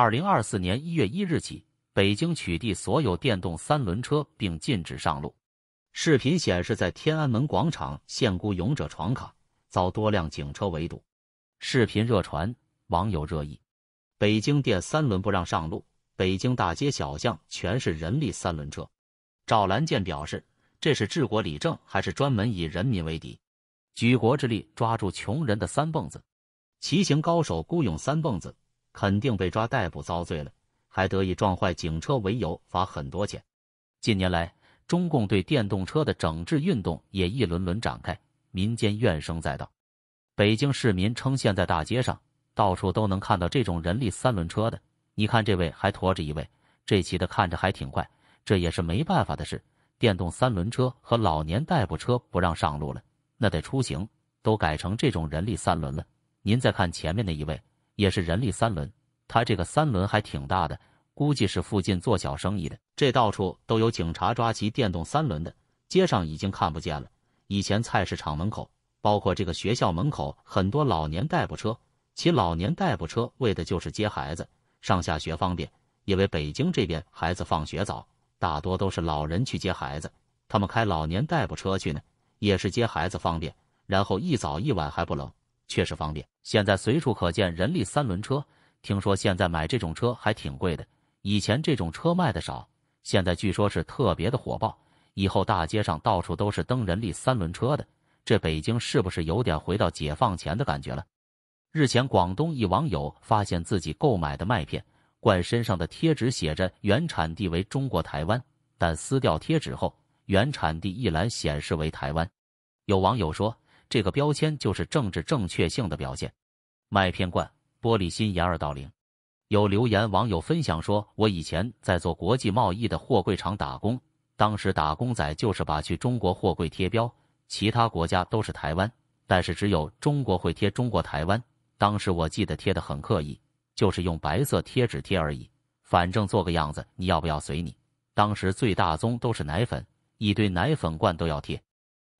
二零二四年一月一日起，北京取缔所有电动三轮车，并禁止上路。视频显示，在天安门广场，现孤勇者闯卡，遭多辆警车围堵。视频热传，网友热议：北京电三轮不让上路，北京大街小巷全是人力三轮车。赵兰健表示，这是治国理政，还是专门以人民为敌？举国之力抓住穷人的三蹦子，骑行高手孤勇三蹦子。肯定被抓逮捕遭罪了，还得以撞坏警车为由罚很多钱。近年来，中共对电动车的整治运动也一轮轮展开，民间怨声载道。北京市民称，现在大街上到处都能看到这种人力三轮车的。你看这位还驮着一位，这骑的看着还挺快。这也是没办法的事，电动三轮车和老年代步车不让上路了，那得出行都改成这种人力三轮了。您再看前面那一位。也是人力三轮，他这个三轮还挺大的，估计是附近做小生意的。这到处都有警察抓骑电动三轮的，街上已经看不见了。以前菜市场门口，包括这个学校门口，很多老年代步车，骑老年代步车为的就是接孩子，上下学方便。因为北京这边孩子放学早，大多都是老人去接孩子，他们开老年代步车去呢，也是接孩子方便。然后一早一晚还不冷。确实方便，现在随处可见人力三轮车。听说现在买这种车还挺贵的，以前这种车卖的少，现在据说是特别的火爆。以后大街上到处都是蹬人力三轮车的，这北京是不是有点回到解放前的感觉了？日前，广东一网友发现自己购买的麦片罐身上的贴纸写着原产地为中国台湾，但撕掉贴纸后，原产地一栏显示为台湾。有网友说。这个标签就是政治正确性的表现。麦片罐玻璃心掩耳盗铃。有留言网友分享说：“我以前在做国际贸易的货柜厂打工，当时打工仔就是把去中国货柜贴标，其他国家都是台湾，但是只有中国会贴中国台湾。当时我记得贴的很刻意，就是用白色贴纸贴而已，反正做个样子，你要不要随你。当时最大宗都是奶粉，一堆奶粉罐都要贴。”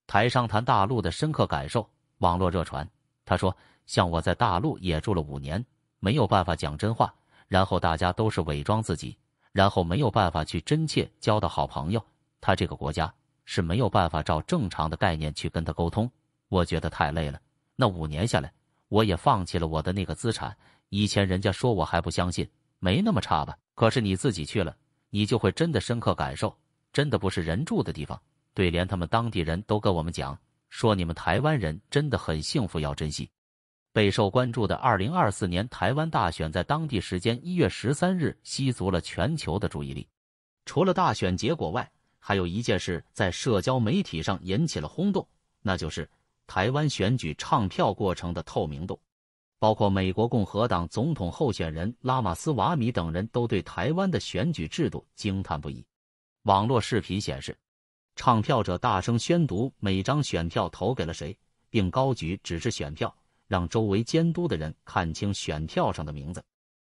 台上谈大陆的深刻感受，网络热传。他说：“像我在大陆也住了五年，没有办法讲真话，然后大家都是伪装自己，然后没有办法去真切交到好朋友。他这个国家是没有办法照正常的概念去跟他沟通，我觉得太累了。那五年下来，我也放弃了我的那个资产。以前人家说我还不相信，没那么差吧？可是你自己去了，你就会真的深刻感受，真的不是人住的地方。”对，连他们当地人都跟我们讲说，你们台湾人真的很幸福，要珍惜。备受关注的2024年台湾大选，在当地时间1月13日吸足了全球的注意力。除了大选结果外，还有一件事在社交媒体上引起了轰动，那就是台湾选举唱票过程的透明度。包括美国共和党总统候选人拉马斯瓦米等人都对台湾的选举制度惊叹不已。网络视频显示。唱票者大声宣读每张选票投给了谁，并高举纸质选票，让周围监督的人看清选票上的名字。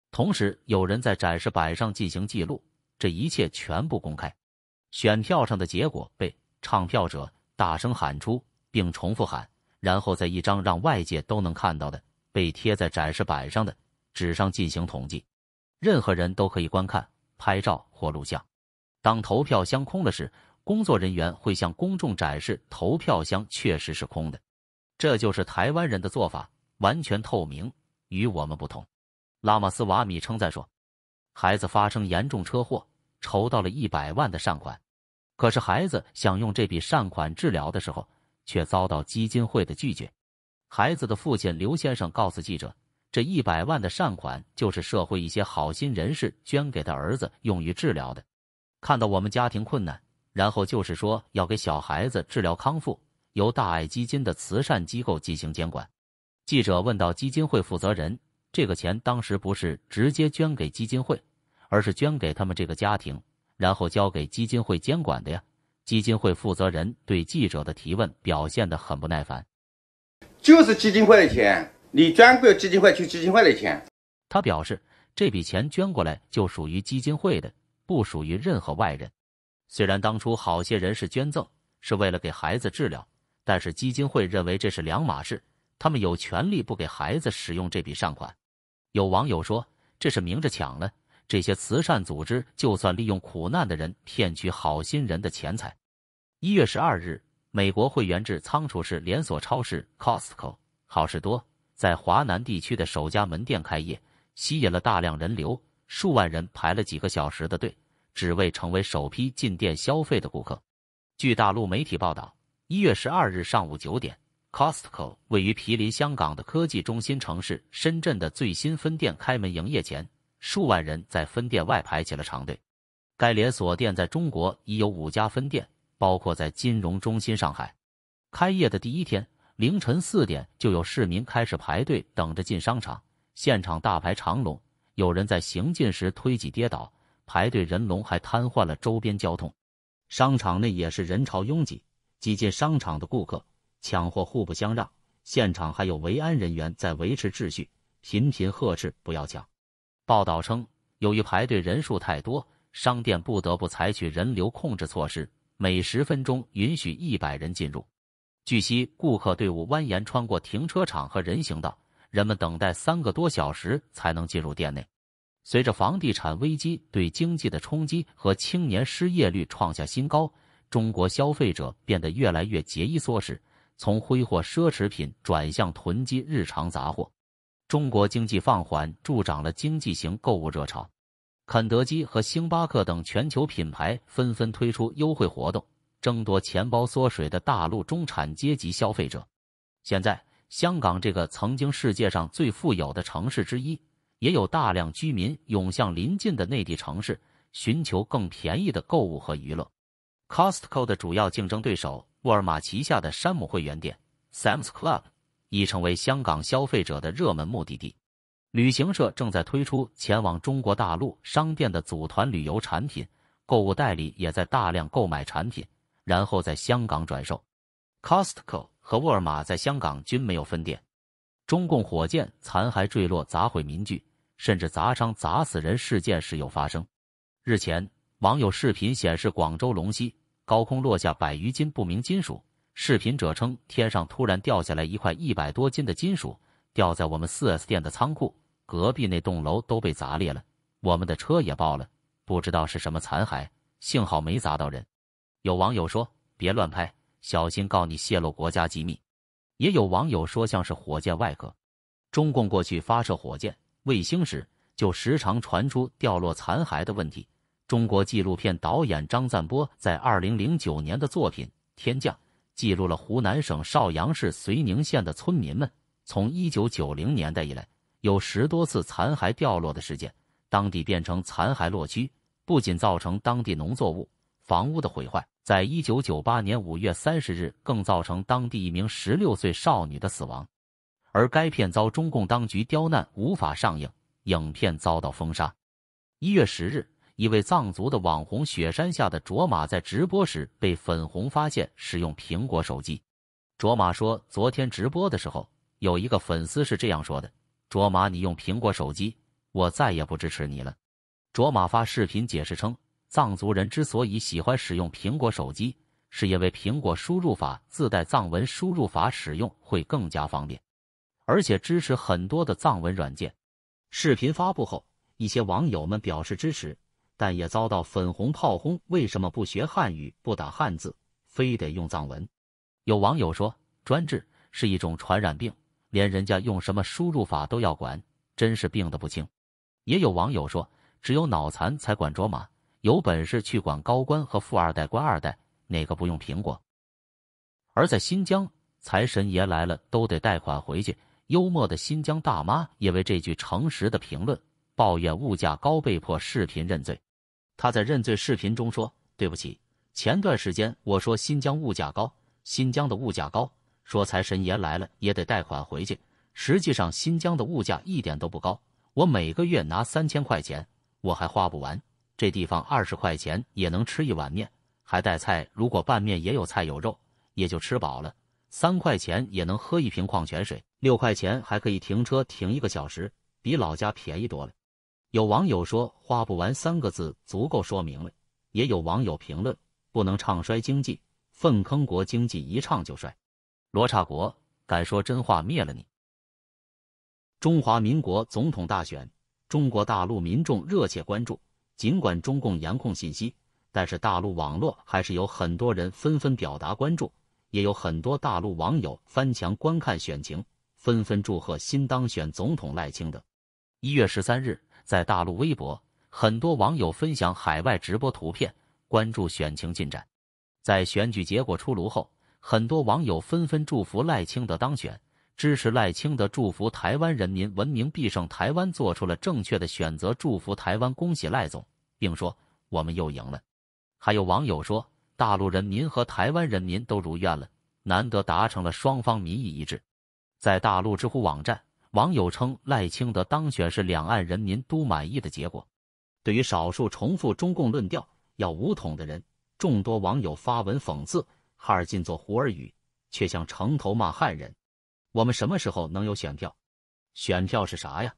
同时，有人在展示板上进行记录。这一切全部公开，选票上的结果被唱票者大声喊出，并重复喊，然后在一张让外界都能看到的、被贴在展示板上的纸上进行统计。任何人都可以观看、拍照或录像。当投票箱空了时，工作人员会向公众展示投票箱确实是空的，这就是台湾人的做法，完全透明，与我们不同。拉马斯瓦米称赞说：“孩子发生严重车祸，筹到了一百万的善款，可是孩子想用这笔善款治疗的时候，却遭到基金会的拒绝。”孩子的父亲刘先生告诉记者：“这一百万的善款就是社会一些好心人士捐给他儿子用于治疗的，看到我们家庭困难。”然后就是说，要给小孩子治疗康复，由大爱基金的慈善机构进行监管。记者问到基金会负责人：“这个钱当时不是直接捐给基金会，而是捐给他们这个家庭，然后交给基金会监管的呀？”基金会负责人对记者的提问表现的很不耐烦：“就是基金会的钱，你捐给基金会就基金会的钱。”他表示：“这笔钱捐过来就属于基金会的，不属于任何外人。”虽然当初好些人是捐赠，是为了给孩子治疗，但是基金会认为这是两码事，他们有权利不给孩子使用这笔善款。有网友说，这是明着抢了这些慈善组织，就算利用苦难的人骗取好心人的钱财。一月十二日，美国会员制仓储式连锁超市 Costco 好事多在华南地区的首家门店开业，吸引了大量人流，数万人排了几个小时的队。只为成为首批进店消费的顾客。据大陆媒体报道，一月十二日上午九点，Costco 位于毗邻香港的科技中心城市深圳的最新分店开门营业前，数万人在分店外排起了长队。该连锁店在中国已有五家分店，包括在金融中心上海。开业的第一天凌晨四点，就有市民开始排队等着进商场，现场大排长龙，有人在行进时推挤跌倒。排队人龙还瘫痪了周边交通，商场内也是人潮拥挤，挤进商场的顾客抢货互不相让，现场还有维安人员在维持秩序，频频呵斥不要抢。报道称，由于排队人数太多，商店不得不采取人流控制措施，每十分钟允许一百人进入。据悉，顾客队伍蜿蜒穿过停车场和人行道，人们等待三个多小时才能进入店内。随着房地产危机对经济的冲击和青年失业率创下新高，中国消费者变得越来越节衣缩食，从挥霍奢侈品转向囤积日常杂货。中国经济放缓助长了经济型购物热潮，肯德基和星巴克等全球品牌纷纷推出优惠活动，争夺钱包缩水的大陆中产阶级消费者。现在，香港这个曾经世界上最富有的城市之一。也有大量居民涌向临近的内地城市，寻求更便宜的购物和娱乐。Costco 的主要竞争对手沃尔玛旗下的山姆会员店 （Sam's Club） 已成为香港消费者的热门目的地。旅行社正在推出前往中国大陆商店的组团旅游产品，购物代理也在大量购买产品，然后在香港转售。Costco 和沃尔玛在香港均没有分店。中共火箭残骸坠落，砸毁民居。甚至砸伤、砸死人事件时有发生。日前，网友视频显示，广州龙溪高空落下百余斤不明金属。视频者称，天上突然掉下来一块一百多斤的金属，掉在我们 4S 店的仓库，隔壁那栋楼都被砸裂了，我们的车也爆了，不知道是什么残骸，幸好没砸到人。有网友说：“别乱拍，小心告你泄露国家机密。”也有网友说像是火箭外壳，中共过去发射火箭。卫星时就时常传出掉落残骸的问题。中国纪录片导演张赞波在二零零九年的作品《天降》记录了湖南省邵阳市绥宁县的村民们，从一九九零年代以来有十多次残骸掉落的事件，当地变成残骸落区，不仅造成当地农作物、房屋的毁坏，在一九九八年五月三十日更造成当地一名十六岁少女的死亡。而该片遭中共当局刁难，无法上映，影片遭到封杀。一月十日，一位藏族的网红“雪山下的卓玛”在直播时被粉红发现使用苹果手机。卓玛说：“昨天直播的时候，有一个粉丝是这样说的：‘卓玛，你用苹果手机，我再也不支持你了。’”卓玛发视频解释称，藏族人之所以喜欢使用苹果手机，是因为苹果输入法自带藏文输入法，使用会更加方便。而且支持很多的藏文软件。视频发布后，一些网友们表示支持，但也遭到粉红炮轰。为什么不学汉语，不打汉字，非得用藏文？有网友说，专制是一种传染病，连人家用什么输入法都要管，真是病得不轻。也有网友说，只有脑残才管卓玛，有本事去管高官和富二代、官二代，哪个不用苹果？而在新疆，财神爷来了都得贷款回去。幽默的新疆大妈也为这句诚实的评论抱怨物价高，被迫视频认罪。她在认罪视频中说：“对不起，前段时间我说新疆物价高，新疆的物价高，说财神爷来了也得贷款回去。实际上新疆的物价一点都不高，我每个月拿三千块钱，我还花不完。这地方二十块钱也能吃一碗面，还带菜。如果拌面也有菜有肉，也就吃饱了。”三块钱也能喝一瓶矿泉水，六块钱还可以停车停一个小时，比老家便宜多了。有网友说花不完三个字足够说明了，也有网友评论不能唱衰经济，粪坑国经济一唱就衰。罗刹国敢说真话灭了你！中华民国总统大选，中国大陆民众热切关注，尽管中共严控信息，但是大陆网络还是有很多人纷纷表达关注。也有很多大陆网友翻墙观看选情，纷纷祝贺新当选总统赖清德。一月十三日，在大陆微博，很多网友分享海外直播图片，关注选情进展。在选举结果出炉后，很多网友纷纷祝福赖清德当选，支持赖清德，祝福台湾人民文明必胜，台湾做出了正确的选择，祝福台湾，恭喜赖总，并说我们又赢了。还有网友说。大陆人民和台湾人民都如愿了，难得达成了双方民意一致。在大陆知乎网站，网友称赖清德当选是两岸人民都满意的结果。对于少数重复中共论调要武统的人，众多网友发文讽刺：“哈尔滨做胡儿语，却像城头骂汉人。”我们什么时候能有选票？选票是啥呀？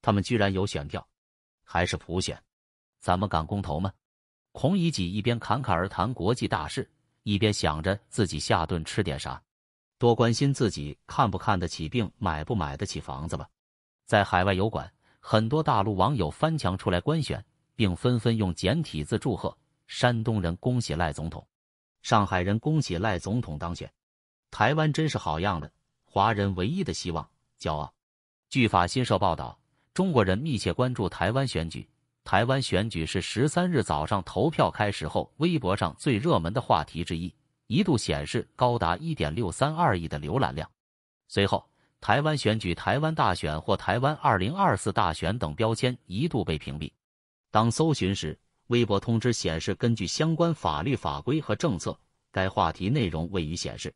他们居然有选票，还是普选？咱们敢公投吗？孔乙己一边侃侃而谈国际大事，一边想着自己下顿吃点啥，多关心自己看不看得起病，买不买得起房子吧。在海外油管，很多大陆网友翻墙出来官宣，并纷纷用简体字祝贺山东人恭喜赖总统，上海人恭喜赖总统当选。台湾真是好样的，华人唯一的希望，骄傲。据法新社报道，中国人密切关注台湾选举。台湾选举是十三日早上投票开始后，微博上最热门的话题之一，一度显示高达一点六三二亿的浏览量。随后，台湾选举、台湾大选或台湾二零二四大选等标签一度被屏蔽。当搜寻时，微博通知显示，根据相关法律法规和政策，该话题内容未予显示。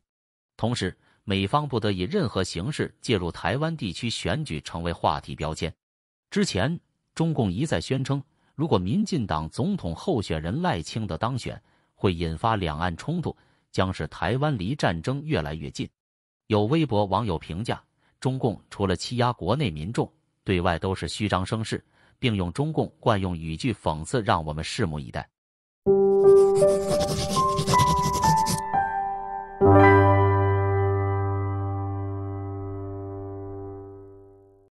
同时，美方不得以任何形式介入台湾地区选举，成为话题标签。之前。中共一再宣称，如果民进党总统候选人赖清德当选，会引发两岸冲突，将使台湾离战争越来越近。有微博网友评价，中共除了欺压国内民众，对外都是虚张声势，并用中共惯用语句讽刺，让我们拭目以待。